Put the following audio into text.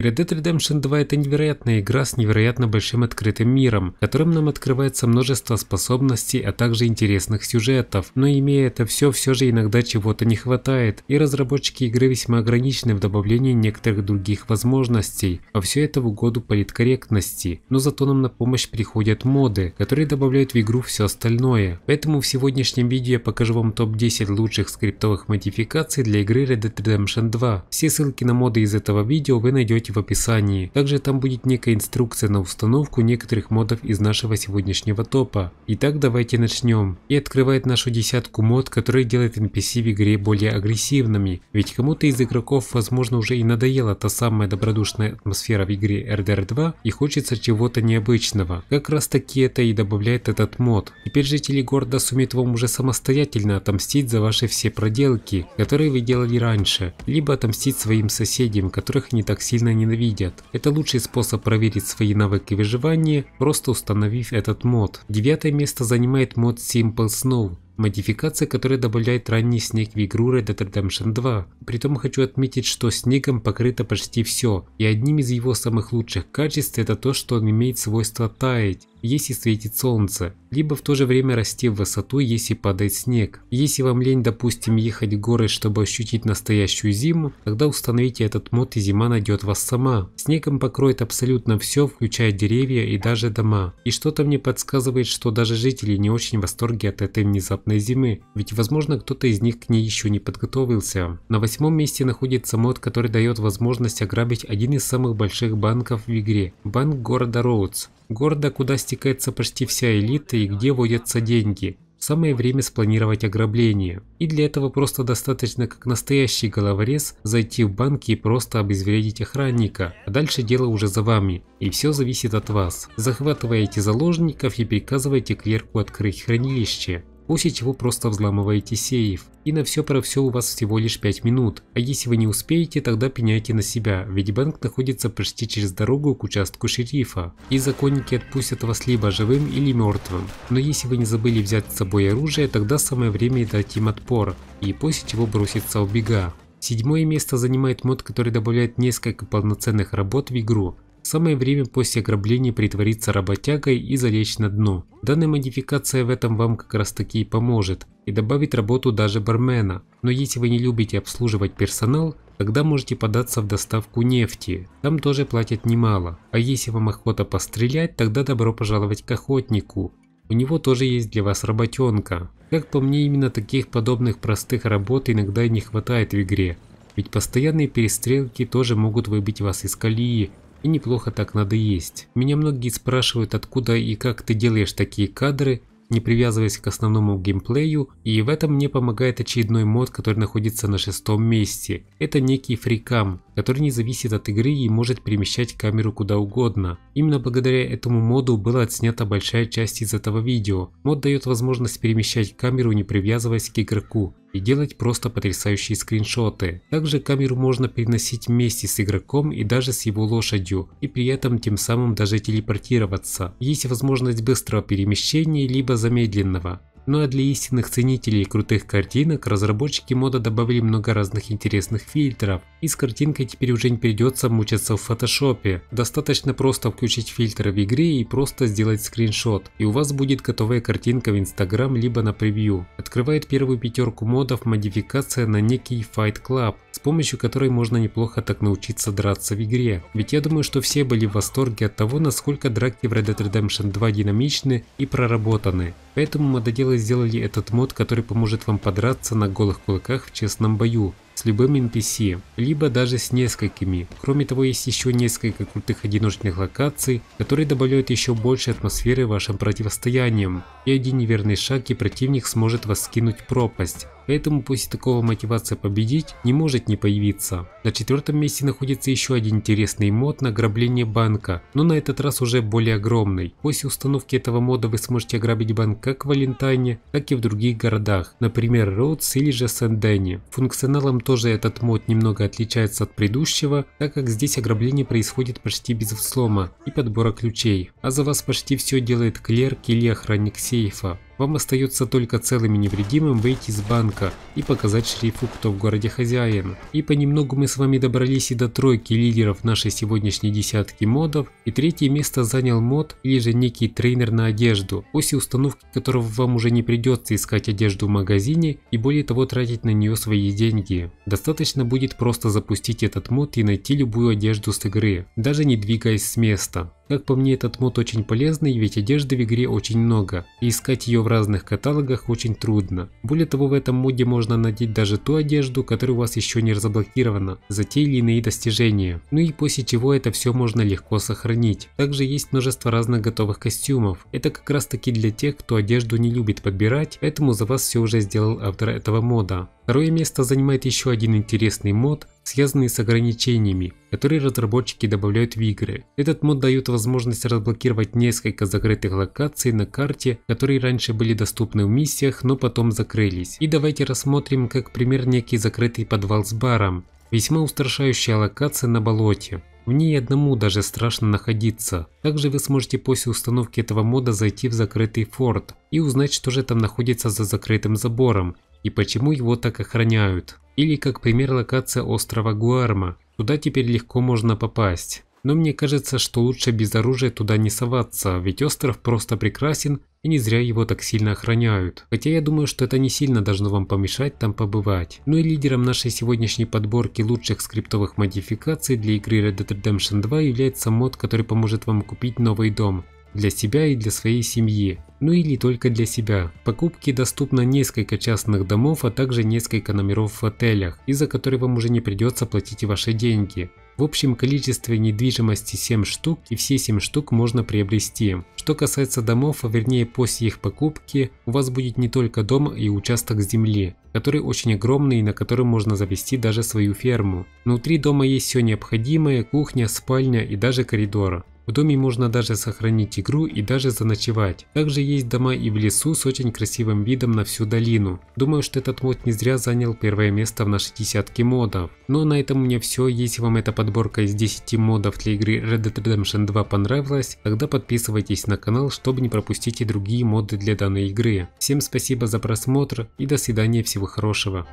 Red Dead Redemption 2 это невероятная игра с невероятно большим открытым миром, которым нам открывается множество способностей, а также интересных сюжетов. Но имея это все, все же иногда чего-то не хватает, и разработчики игры весьма ограничены в добавлении некоторых других возможностей, а все это в угоду политкорректности. Но зато нам на помощь приходят моды, которые добавляют в игру все остальное. Поэтому в сегодняшнем видео я покажу вам топ-10 лучших скриптовых модификаций для игры Red Dead Redemption 2. Все ссылки на моды из этого видео вы найдете ссылки в описании. Также там будет некая инструкция на установку некоторых модов из нашего сегодняшнего топа. Итак, давайте начнем. И открывает нашу десятку мод, который делает NPC в игре более агрессивными. Ведь кому-то из игроков, возможно, уже и надоела та самая добродушная атмосфера в игре RDR 2 и хочется чего-то необычного. Как раз таки это и добавляет этот мод. Теперь жители города сумеют вам уже самостоятельно отомстить за ваши все проделки, которые вы делали раньше, либо отомстить своим соседям, которых не так сильно не ненавидят. Это лучший способ проверить свои навыки выживания, просто установив этот мод. Девятое место занимает мод Simple Snow. Модификация, которая добавляет ранний снег в игру Red Dead Redemption 2. Притом хочу отметить, что снегом покрыто почти все, и одним из его самых лучших качеств это то, что он имеет свойство таять если светит солнце, либо в то же время расти в высоту, если падает снег. Если вам лень, допустим, ехать в горы, чтобы ощутить настоящую зиму, тогда установите этот мод и зима найдет вас сама. Снегом покроет абсолютно все, включая деревья и даже дома. И что-то мне подсказывает, что даже жители не очень в восторге от этой внезапной конкретной зимы, ведь возможно кто-то из них к ней еще не подготовился. На восьмом месте находится мод, который дает возможность ограбить один из самых больших банков в игре – банк города Роудс. Города, куда стекается почти вся элита и где водятся деньги. Самое время спланировать ограбление. И для этого просто достаточно, как настоящий головорез, зайти в банк и просто обезвредить охранника. А дальше дело уже за вами. И все зависит от вас. Захватывайте заложников и приказывайте клерку открыть хранилище после чего просто взламываете сейф. И на все про все у вас всего лишь 5 минут, а если вы не успеете, тогда пеняйте на себя, ведь банк находится почти через дорогу к участку шерифа, и законники отпустят вас либо живым или мертвым. Но если вы не забыли взять с собой оружие, тогда самое время и дать им отпор, и после чего броситься убега. Седьмое место занимает мод, который добавляет несколько полноценных работ в игру, Самое время после ограбления притвориться работягой и залечь на дно. Данная модификация в этом вам как раз таки и поможет, и добавит работу даже бармена. Но если вы не любите обслуживать персонал, тогда можете податься в доставку нефти, там тоже платят немало. А если вам охота пострелять, тогда добро пожаловать к охотнику, у него тоже есть для вас работенка. Как по мне, именно таких подобных простых работ иногда и не хватает в игре. Ведь постоянные перестрелки тоже могут выбить вас из колеи, и неплохо так надо есть. Меня многие спрашивают, откуда и как ты делаешь такие кадры, не привязываясь к основному геймплею, и в этом мне помогает очередной мод, который находится на шестом месте. Это некий фрикам, который не зависит от игры и может перемещать камеру куда угодно. Именно благодаря этому моду была отснята большая часть из этого видео. Мод дает возможность перемещать камеру, не привязываясь к игроку и делать просто потрясающие скриншоты. Также камеру можно переносить вместе с игроком и даже с его лошадью, и при этом тем самым даже телепортироваться. Есть возможность быстрого перемещения, либо замедленного. Ну а для истинных ценителей крутых картинок разработчики мода добавили много разных интересных фильтров, и с картинкой теперь уже не придется мучаться в фотошопе. Достаточно просто включить фильтр в игре и просто сделать скриншот, и у вас будет готовая картинка в Инстаграм либо на превью. Открывает первую пятерку модов модификация на некий Fight Club, с помощью которой можно неплохо так научиться драться в игре. Ведь я думаю, что все были в восторге от того, насколько драки в Red Dead Redemption 2 динамичны и проработаны. Поэтому мододелы сделали этот мод, который поможет вам подраться на голых кулаках в честном бою с любым NPC, либо даже с несколькими. Кроме того, есть еще несколько крутых одиночных локаций, которые добавляют еще больше атмосферы вашим противостоянием. и один неверный шаг и противник сможет вас скинуть в пропасть. Поэтому после такого мотивация победить не может не появиться. На четвертом месте находится еще один интересный мод на ограбление банка, но на этот раз уже более огромный. После установки этого мода вы сможете ограбить банк как в Валентайне, так и в других городах, например Роудс или же Сен-Дэнни. Функционалом тоже этот мод немного отличается от предыдущего, так как здесь ограбление происходит почти без взлома и подбора ключей, а за вас почти все делает клерк или охранник сейфа. Вам остается только целым и невредимым выйти из банка и показать шерифу, кто в городе хозяин. И понемногу мы с вами добрались и до тройки лидеров нашей сегодняшней десятки модов, и третье место занял мод или же некий трейнер на одежду, после установки которого вам уже не придется искать одежду в магазине и более того тратить на нее свои деньги. Достаточно будет просто запустить этот мод и найти любую одежду с игры, даже не двигаясь с места. Как по мне этот мод очень полезный, ведь одежды в игре очень много, и искать ее в разных каталогах очень трудно. Более того, в этом моде можно надеть даже ту одежду, которая у вас еще не разблокирована, за те или иные достижения. Ну и после чего это все можно легко сохранить. Также есть множество разных готовых костюмов. Это как раз таки для тех, кто одежду не любит подбирать, поэтому за вас все уже сделал автор этого мода. Второе место занимает еще один интересный мод, связанные с ограничениями, которые разработчики добавляют в игры. Этот мод дает возможность разблокировать несколько закрытых локаций на карте, которые раньше были доступны в миссиях, но потом закрылись. И давайте рассмотрим как пример некий закрытый подвал с баром, весьма устрашающая локация на болоте. В ней одному даже страшно находиться. Также вы сможете после установки этого мода зайти в закрытый форт и узнать, что же там находится за закрытым забором и почему его так охраняют. Или как пример локация острова Гуарма, туда теперь легко можно попасть но мне кажется, что лучше без оружия туда не соваться, ведь остров просто прекрасен и не зря его так сильно охраняют. Хотя я думаю, что это не сильно должно вам помешать там побывать. Ну и лидером нашей сегодняшней подборки лучших скриптовых модификаций для игры Red Dead Redemption 2 является мод, который поможет вам купить новый дом для себя и для своей семьи, ну или только для себя. В покупке доступно несколько частных домов, а также несколько номеров в отелях, из-за которых вам уже не придется платить ваши деньги. В общем количестве недвижимости 7 штук и все 7 штук можно приобрести. Что касается домов, а вернее после их покупки, у вас будет не только дом и участок земли, который очень огромный и на котором можно завести даже свою ферму. Внутри дома есть все необходимое, кухня, спальня и даже коридор. В доме можно даже сохранить игру и даже заночевать. Также есть дома и в лесу с очень красивым видом на всю долину. Думаю, что этот мод не зря занял первое место в нашей десятке модов. Но на этом у меня все. Если вам эта подборка из 10 модов для игры Red Dead Redemption 2 понравилась, тогда подписывайтесь на канал, чтобы не пропустить и другие моды для данной игры. Всем спасибо за просмотр и до свидания, всего хорошего.